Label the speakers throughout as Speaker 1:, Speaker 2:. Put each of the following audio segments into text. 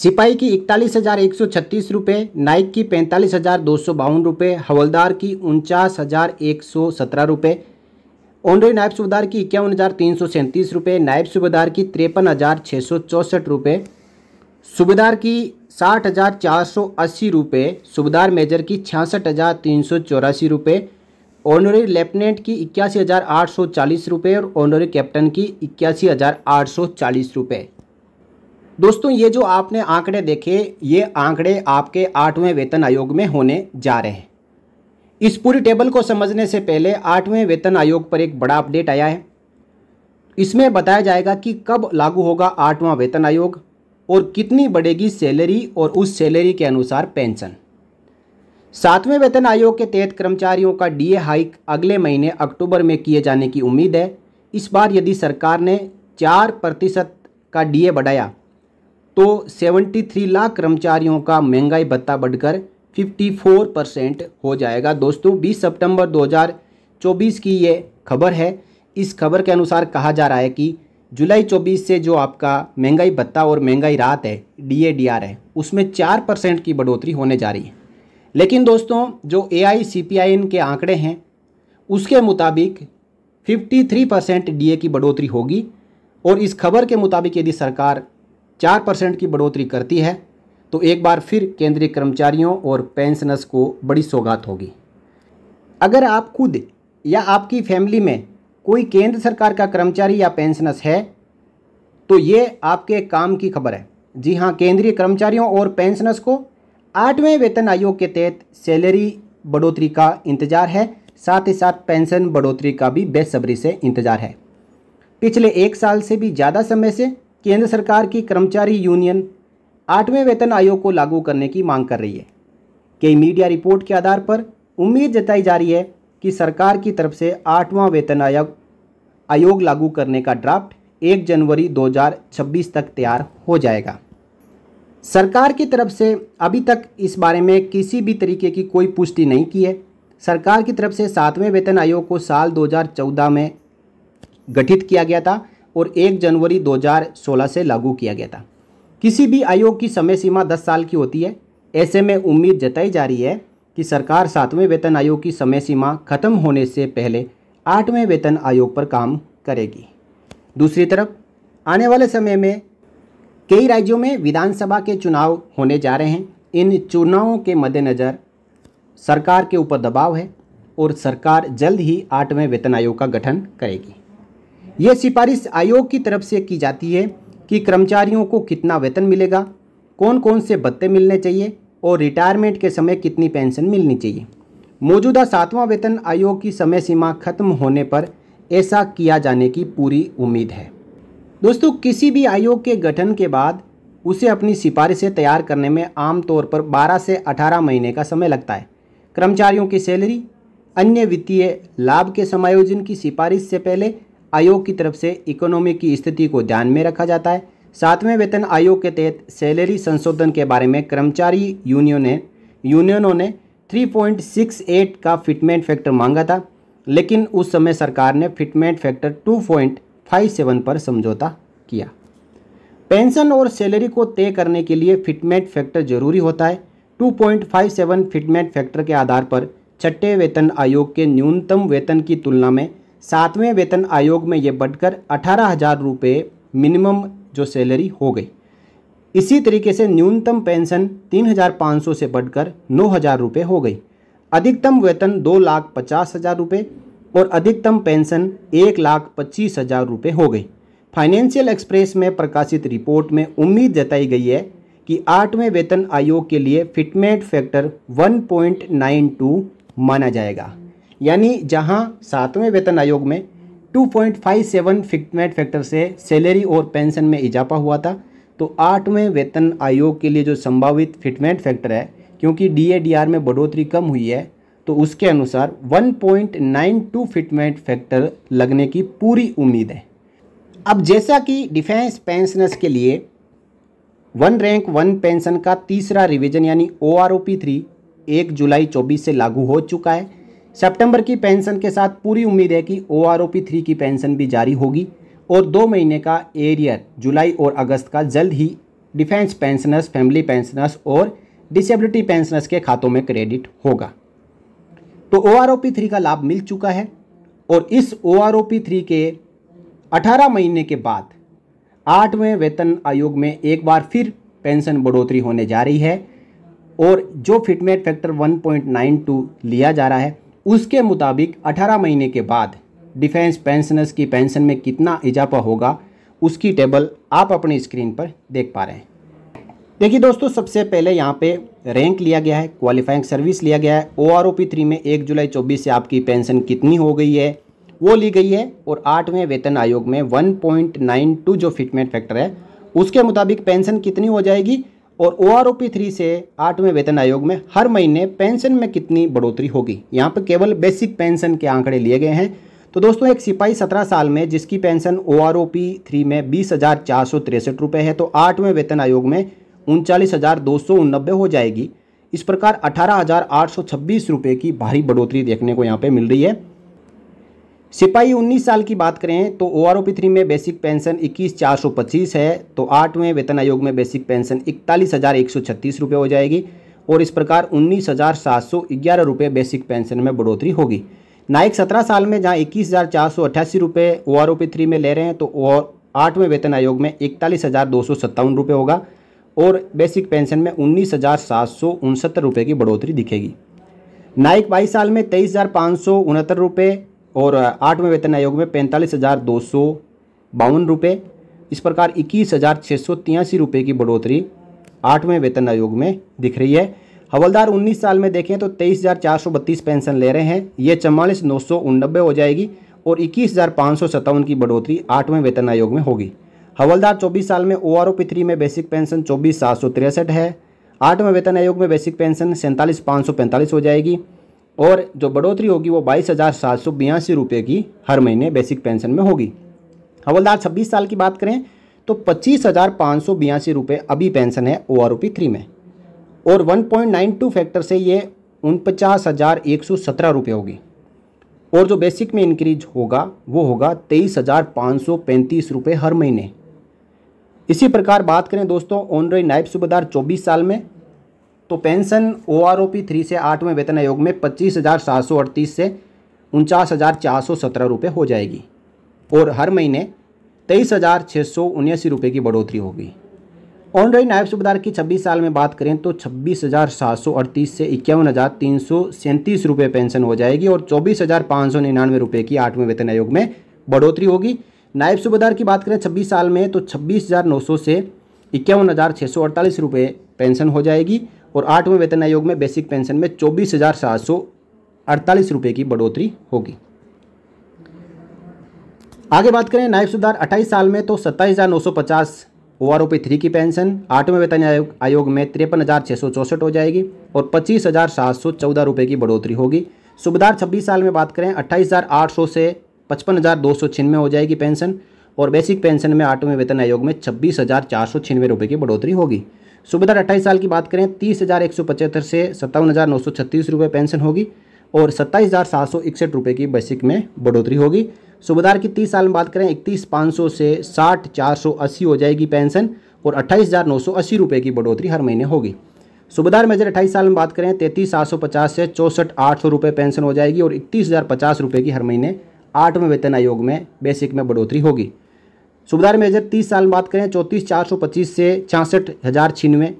Speaker 1: सिपाही की इकतालीस हज़ार एक सौ छत्तीस रुपये नाइक की पैंतालीस हज़ार दो सौ बावन रुपये हवलदार की उनचास हज़ार एक सौ सत्रह रुपये ओनरी नायब सूबेदार की इक्यावन हज़ार तीन सौ सैंतीस रुपये नायब सूबेदार की तिरपन हज़ार छः सौ चौंसठ रुपये सूबेदार की साठ हज़ार चार सौ अस्सी रुपये सूबेदार मेजर की छियासठ हज़ार तीन सौ चौरासी रुपये ऑनरी लेफ्टिनेंट की इक्यासी हज़ार आठ सौ चालीस रुपये और ऑनरी कैप्टन की इक्यासी हज़ार आठ सौ चालीस रुपये दोस्तों ये जो आपने आंकड़े देखे ये आंकड़े आपके आठवें वेतन आयोग में होने जा रहे हैं इस पूरी टेबल को समझने से पहले आठवें वेतन आयोग पर एक बड़ा अपडेट आया है इसमें बताया जाएगा कि कब लागू होगा आठवां वेतन आयोग और कितनी बढ़ेगी सैलरी और उस सैलरी के अनुसार पेंशन सातवें वेतन आयोग के तहत कर्मचारियों का डीए हाइक अगले महीने अक्टूबर में किए जाने की उम्मीद है इस बार यदि सरकार ने चार प्रतिशत का डीए बढ़ाया तो 73 लाख कर्मचारियों का महंगाई भत्ता बढ़कर 54 परसेंट हो जाएगा दोस्तों 20 सितंबर 2024 की ये खबर है इस खबर के अनुसार कहा जा रहा है कि जुलाई 24 से जो आपका महंगाई भत्ता और महंगाई राहत है डी ए डी आर है उसमें चार परसेंट की बढ़ोतरी होने जा रही है लेकिन दोस्तों जो ए आई सी पी आई के आंकड़े हैं उसके मुताबिक थ्री परसेंट डी की बढ़ोतरी होगी और इस खबर के मुताबिक यदि सरकार चार परसेंट की बढ़ोतरी करती है तो एक बार फिर केंद्रीय कर्मचारियों और पेंशनर्स को बड़ी सौगात होगी अगर आप खुद या आपकी फैमिली में कोई केंद्र सरकार का कर्मचारी या पेंशनर्स है तो ये आपके काम की खबर है जी हाँ केंद्रीय कर्मचारियों और पेंशनर्स को आठवें वेतन आयोग के तहत सैलरी बढ़ोतरी का इंतजार है साथ ही साथ पेंशन बढ़ोतरी का भी बेसब्री से इंतजार है पिछले एक साल से भी ज़्यादा समय से केंद्र सरकार की कर्मचारी यूनियन आठवें वेतन आयोग को लागू करने की मांग कर रही है कई मीडिया रिपोर्ट के आधार पर उम्मीद जताई जा रही है कि सरकार की तरफ से आठवां वेतन आयोग आयोग लागू करने का ड्राफ्ट 1 जनवरी 2026 तक तैयार हो जाएगा सरकार की तरफ से अभी तक इस बारे में किसी भी तरीके की कोई पुष्टि नहीं की है सरकार की तरफ से सातवें वेतन आयोग को साल 2014 में गठित किया गया था और 1 जनवरी 2016 से लागू किया गया था किसी भी आयोग की समय सीमा 10 साल की होती है ऐसे में उम्मीद जताई जा रही है कि सरकार सातवें वेतन आयोग की समय सीमा खत्म होने से पहले आठवें वेतन आयोग पर काम करेगी दूसरी तरफ आने वाले समय में कई राज्यों में विधानसभा के चुनाव होने जा रहे हैं इन चुनावों के मद्देनज़र सरकार के ऊपर दबाव है और सरकार जल्द ही आठवें वेतन आयोग का गठन करेगी ये सिफारिश आयोग की तरफ से की जाती है कि कर्मचारियों को कितना वेतन मिलेगा कौन कौन से भत्ते मिलने चाहिए और रिटायरमेंट के समय कितनी पेंशन मिलनी चाहिए मौजूदा सातवां वेतन आयोग की समय सीमा खत्म होने पर ऐसा किया जाने की पूरी उम्मीद है दोस्तों किसी भी आयोग के गठन के बाद उसे अपनी सिफारिशें तैयार करने में आमतौर पर 12 से 18 महीने का समय लगता है कर्मचारियों की सैलरी अन्य वित्तीय लाभ के समायोजन की सिफारिश से पहले आयोग की तरफ से इकोनॉमी की स्थिति को ध्यान में रखा जाता है सातवें वेतन आयोग के तहत सैलरी संशोधन के बारे में कर्मचारी यूनियन ने यूनियनों ने 3.68 का फिटमेंट फैक्टर मांगा था लेकिन उस समय सरकार ने फिटमेंट फैक्टर 2.57 पर समझौता किया पेंशन और सैलरी को तय करने के लिए फिटमेंट फैक्टर जरूरी होता है 2.57 फिटमेंट फैक्टर के आधार पर छठे वेतन आयोग के न्यूनतम वेतन की तुलना में सातवें वेतन आयोग में ये बढ़कर अठारह हज़ार रुपये मिनिमम जो सैलरी हो गई इसी तरीके से न्यूनतम पेंशन तीन हज़ार पाँच सौ से बढ़कर नौ हज़ार रुपये हो गई अधिकतम वेतन दो लाख पचास हज़ार रुपये और अधिकतम पेंशन एक लाख पच्चीस हज़ार रुपये हो गई फाइनेंशियल एक्सप्रेस में प्रकाशित रिपोर्ट में उम्मीद जताई गई है कि आठवें वेतन आयोग के लिए फिटमेट फैक्टर 1.92 माना जाएगा यानी जहां सातवें वेतन आयोग में 2.57 फिक्मेट फैक्टर से सैलरी और पेंशन में इजाफा हुआ था तो आठवें वेतन आयोग के लिए जो संभावित फिटमेंट फैक्टर है क्योंकि डीएडीआर में बढ़ोतरी कम हुई है तो उसके अनुसार 1.92 फिटमेंट फैक्टर लगने की पूरी उम्मीद है अब जैसा कि डिफेंस पेंशनर्स के लिए वन रैंक वन पेंशन का तीसरा रिवीजन यानी O R O P three एक जुलाई 24 से लागू हो चुका है सितंबर की पेंशन के साथ पूरी उम्मीद है कि ओ आर थ्री की पेंशन भी जारी होगी और दो महीने का एरियर जुलाई और अगस्त का जल्द ही डिफेंस पेंशनर्स फैमिली पेंशनर्स और डिसेबिलिटी पेंशनर्स के खातों में क्रेडिट होगा तो ओ आर थ्री का लाभ मिल चुका है और इस ओ आर थ्री के अठारह महीने के बाद आठवें वेतन आयोग में एक बार फिर पेंशन बढ़ोतरी होने जा रही है और जो फिटमेट फैक्टर 1.92 लिया जा रहा है उसके मुताबिक 18 महीने के बाद डिफेंस पेंशनर्स की पेंशन में कितना इजाफा होगा उसकी टेबल आप अपनी स्क्रीन पर देख पा रहे हैं देखिए दोस्तों सबसे पहले यहाँ पे रैंक लिया गया है क्वालिफाइंग सर्विस लिया गया है O R O P three में एक जुलाई चौबीस से आपकी पेंशन कितनी हो गई है वो ली गई है और आठवें वेतन आयोग में 1.92 जो फिटमेंट फैक्टर है उसके मुताबिक पेंशन कितनी हो जाएगी और O R O P three से आठवें वेतन आयोग में हर महीने पेंशन में कितनी बढ़ोतरी होगी यहाँ पर केवल बेसिक पेंशन के आंकड़े लिए गए हैं तो दोस्तों एक सिपाही सत्रह साल में जिसकी pension O R O P three में बीस हज़ार चार सौ तिरसठ रुपये है तो आठवें वेतन आयोग में उनचालीस हज़ार दो सौ उननबे हो जाएगी इस प्रकार अठारह हज़ार आठ सौ छब्बीस रुपये की भारी बढ़ोतरी देखने को यहाँ पे मिल रही है सिपाही 19 साल की बात करें तो O R O P three में बेसिक पेंशन इक्कीस चार सौ पच्चीस है तो आठवें वेतन आयोग में बेसिक पेंशन इकतालीस हज़ार एक सौ छत्तीस रुपये हो जाएगी और इस प्रकार उन्नीस हज़ार सात सौ ग्यारह रुपये बेसिक पेंशन में बढ़ोतरी होगी नायक सत्रह साल में जहाँ इक्कीस हज़ार चार सौ अट्ठासी रुपये O R O P three में ले रहे हैं तो और आठवें वेतन आयोग में इकतालीस हज़ार दो सौ सत्तावन रुपये होगा और बेसिक पेंशन में उन्नीस हज़ार सात सौ उनसत्तर रुपये की बढ़ोतरी दिखेगी नायक बाईस साल में तेईस हज़ार पाँच सौ उनहत्तर रुपये और आठवें वेतन आयोग में पैंतालीस हज़ार दो सौ बावन रुपये इस प्रकार इक्कीस हज़ार छः सौ तिरासी रुपये की बढ़ोतरी आठवें वेतन आयोग में दिख रही है हवलदार 19 साल में देखें तो तेईस हज़ार चार सौ बत्तीस पेंशन ले रहे हैं ये चवालीस नौ सौ उननबे हो जाएगी और इक्कीस हज़ार पाँच सौ सत्तावन की बढ़ोतरी आठवें वेतन आयोग में होगी हवलदार चौबीस साल में O R O P three में बेसिक पेंशन चौबीस सात सौ तिरसठ है आठवें वेतन आयोग में बेसिक पेंशन सैंतालीस पाँच सौ पैंतालीस हो जाएगी और जो बढ़ोतरी होगी वो बाईस हज़ार सात सौ बयासी रुपये की हर महीने बेसिक पेंशन में होगी हवलदार छब्बीस साल की बात करें तो पच्चीस हज़ार पाँच सौ बयासी रुपये अभी पेंशन है ओ आर थ्री में और one point nine two factor से ये उनपचास हज़ार एक सौ सत्रह रुपये होगी और जो बेसिक में इंक्रीज होगा वो होगा तेईस हज़ार पाँच सौ पैंतीस रुपये हर महीने इसी प्रकार बात करें दोस्तों ऑनरे नायब सूबेदार चौबीस साल में तो pension O R O P three से आठवें वेतन आयोग में पच्चीस हज़ार सात सौ अड़तीस से उनचास हज़ार चार सौ सत्रह रुपये हो जाएगी और हर महीने तेईस हज़ार छः सौ उन्यासी रुपये की बढ़ोतरी होगी ऑनलाइन नायब सूबेदार की छब्बीस साल में बात करें तो छब्बीस हज़ार सात सौ अड़तीस से इक्यावन हज़ार तीन सौ सैंतीस रुपये पेंशन हो जाएगी और चौबीस हज़ार पाँच सौ निन्यानवे रुपये की आठवें वेतन आयोग में बढ़ोतरी होगी नायब सूबेदार की बात करें छब्बीस साल में तो छब्बीस हज़ार नौ सौ से इक्यावन हज़ार छः सौ अड़तालीस रुपये पेंशन हो जाएगी और आठवें वेतन आयोग में बेसिक पेंशन में चौबीस हज़ार सात सौ अड़तालीस रुपये की बढ़ोतरी होगी आगे बात करें नायब सुधार अट्ठाईस साल में तो सत्ताईस हज़ार नौ सौ पचास O R O P three की पेंशन आठवें वेतन आयोग आयोग में तिरपन हज़ार छः सौ चौंसठ हो जाएगी और पच्चीस हज़ार सात सौ चौदह रुपये की बढ़ोतरी होगी सुबदार छब्बीस साल में बात करें अट्ठाईस हज़ार आठ सौ से पचपन हज़ार दो सौ छियानवे हो जाएगी पेंशन और बेसिक पेंशन में आठवें वेतन आयोग में छब्बीस हज़ार चार सौ छियानवे रुपये की बढ़ोतरी होगी सुबेदार अट्ठाईस साल की बात करें तीस हज़ार एक सौ पचहत्तर से सत्तावन हज़ार नौ सौ छत्तीस रुपये पेंशन होगी और सत्ताईस हज़ार सात सौ इकसठ रुपये की बेसिक में बढ़ोतरी होगी सुबेदार की तीस साल में बात करें इकतीस पाँच सौ से साठ चार सौ अस्सी हो जाएगी पेंशन और अट्ठाईस हज़ार नौ सौ अस्सी रुपये की बढ़ोतरी हर महीने होगी सुबेदार मेजर अट्ठाईस साल में बात करें तैंतीस सात सौ पचास से चौंसठ आठ सौ रुपये पेंशन हो जाएगी और इकतीस हज़ार पचास रुपये की हर महीने आठवें वेतन आयोग में बेसिक में बढ़ोतरी होगी में मेजर तीस साल बात करें चौंतीस चार सौ पच्चीस से छियासठ हज़ार छियानवे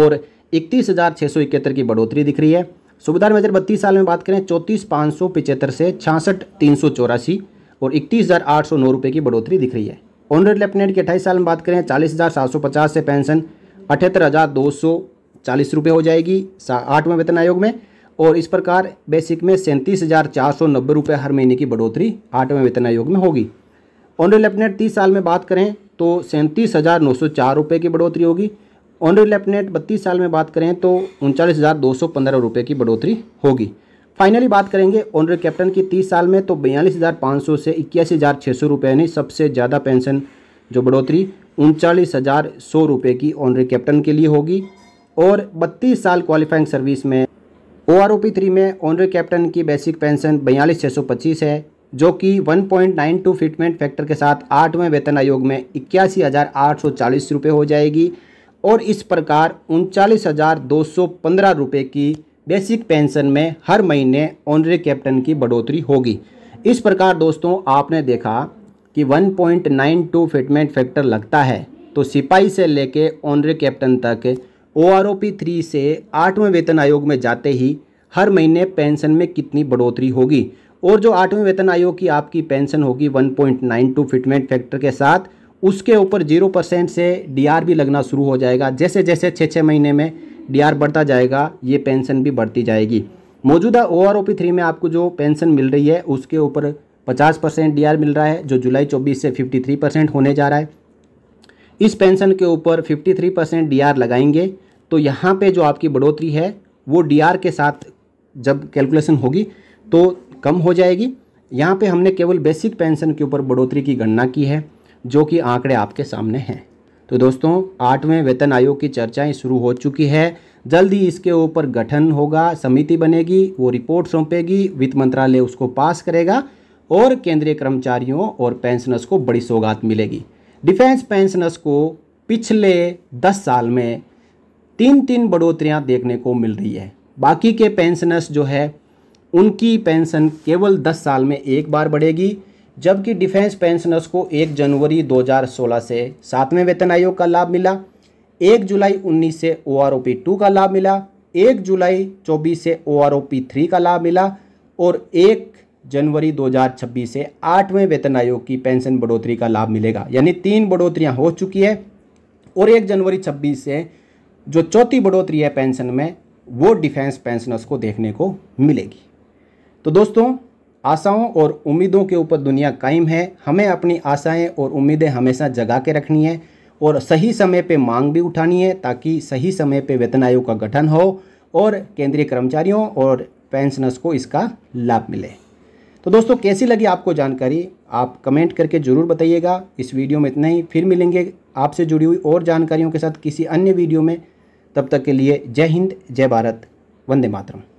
Speaker 1: और इकतीस हज़ार छः सौ इकहत्तर की बढ़ोतरी दिख रही है सूबेदार मेजर बत्तीस साल में बात करें चौंतीस पाँच सौ पिचहत्तर से छियासठ तीन सौ चौरासी और इकतीस हज़ार आठ सौ नौ रुपये की बढ़ोतरी दिख रही है ऑनरेड लेफ्टिनेंट की अट्ठाईस साल में बात करें चालीस हज़ार सात सौ पचास से पेंशन अठहत्तर हज़ार दो सौ चालीस रुपये हो जाएगी आठवें वेतन आयोग में और इस प्रकार बेसिक में सैंतीस हज़ार चार सौ नब्बे रुपये हर महीने की बढ़ोतरी आठवें वेतन आयोग में होगी ऑनरे लेफ्टिनेंट तीस साल में बात करें तो सैंतीस हज़ार नौ सौ चार रुपये की बढ़ोतरी होगी ऑनरे लेफ्टिनेंट बत्तीस साल में बात करें तो उनचालीस हज़ार दो सौ पंद्रह रुपये की बढ़ोतरी होगी फाइनली बात करेंगे ऑनरे कैप्टन की तीस साल में तो बयालीस हज़ार पाँच सौ से इक्यासी हज़ार छः सौ रुपये यानी सबसे ज़्यादा पेंशन जो बढ़ोतरी उनचालीस हज़ार सौ रुपये की ऑनरे कैप्टन के लिए होगी और बत्तीस साल क्वालिफाइंग सर्विस में O R O P three में ऑनरे कैप्टन की बेसिक पेंशन बयालीस छः सौ पच्चीस है जो कि 1.92 फिटमेंट फैक्टर के साथ आठवें वेतन आयोग में इक्यासी हज़ार आठ सौ चालीस रुपये हो जाएगी और इस प्रकार उनचालीस हज़ार दो सौ पंद्रह रुपये की बेसिक पेंशन में हर महीने ऑनरे कैप्टन की बढ़ोतरी होगी इस प्रकार दोस्तों आपने देखा कि 1.92 फिटमेंट फैक्टर लगता है तो सिपाही से लेके ऑनरे कैप्टन तक O R O P three से आठवें वेतन आयोग में जाते ही हर महीने पेंशन में कितनी बढ़ोतरी होगी और जो आठवें वेतन आयोग की आपकी पेंशन होगी 1.92 फिटमेंट फैक्टर के साथ उसके ऊपर जीरो परसेंट से आर भी लगना शुरू हो जाएगा जैसे जैसे छः छः महीने में आर बढ़ता जाएगा ये पेंशन भी बढ़ती जाएगी मौजूदा O R O P three में आपको जो पेंशन मिल रही है उसके ऊपर पचास परसेंट डी मिल रहा है जो जुलाई चौबीस से फिफ्टी थ्री परसेंट होने जा रहा है इस पेंशन के ऊपर फिफ्टी थ्री परसेंट डी लगाएंगे तो यहाँ पे जो आपकी बढ़ोतरी है वो डी के साथ जब कैलकुलेशन होगी तो कम हो जाएगी यहाँ पे हमने केवल बेसिक पेंशन के ऊपर बढ़ोतरी की गणना की है जो कि आंकड़े आपके सामने हैं तो दोस्तों आठवें वेतन आयोग की चर्चाएं शुरू हो चुकी है जल्द ही इसके ऊपर गठन होगा समिति बनेगी वो रिपोर्ट सौंपेगी वित्त मंत्रालय उसको पास करेगा और केंद्रीय कर्मचारियों और पेंशनर्स को बड़ी सौगात मिलेगी डिफेंस पेंशनर्स को पिछले दस साल में तीन तीन बढ़ोतरियाँ देखने को मिल रही है बाकी के पेंशनर्स जो है उनकी पेंशन केवल 10 साल में एक बार बढ़ेगी जबकि डिफेंस पेंशनर्स को 1 जनवरी 2016 से सातवें वेतन आयोग का लाभ मिला 1 जुलाई 19 से ओ आर का लाभ मिला 1 जुलाई 24 से ओ आर का लाभ मिला और 1 जनवरी 2026 से आठवें वेतन आयोग की पेंशन बढ़ोतरी का लाभ मिलेगा यानी तीन बढ़ोतरियाँ हो चुकी है और एक जनवरी छब्बीस से जो चौथी बढ़ोतरी है पेंशन में वो डिफेंस पेंशनर्स को देखने को मिलेगी तो दोस्तों आशाओं और उम्मीदों के ऊपर दुनिया कायम है हमें अपनी आशाएं और उम्मीदें हमेशा जगा के रखनी है और सही समय पे मांग भी उठानी है ताकि सही समय पे वेतन आयोग का गठन हो और केंद्रीय कर्मचारियों और पेंशनर्स को इसका लाभ मिले तो दोस्तों कैसी लगी आपको जानकारी आप कमेंट करके ज़रूर बताइएगा इस वीडियो में इतना ही फिर मिलेंगे आपसे जुड़ी हुई और जानकारियों के साथ किसी अन्य वीडियो में तब तक के लिए जय हिंद जय भारत वंदे मातरम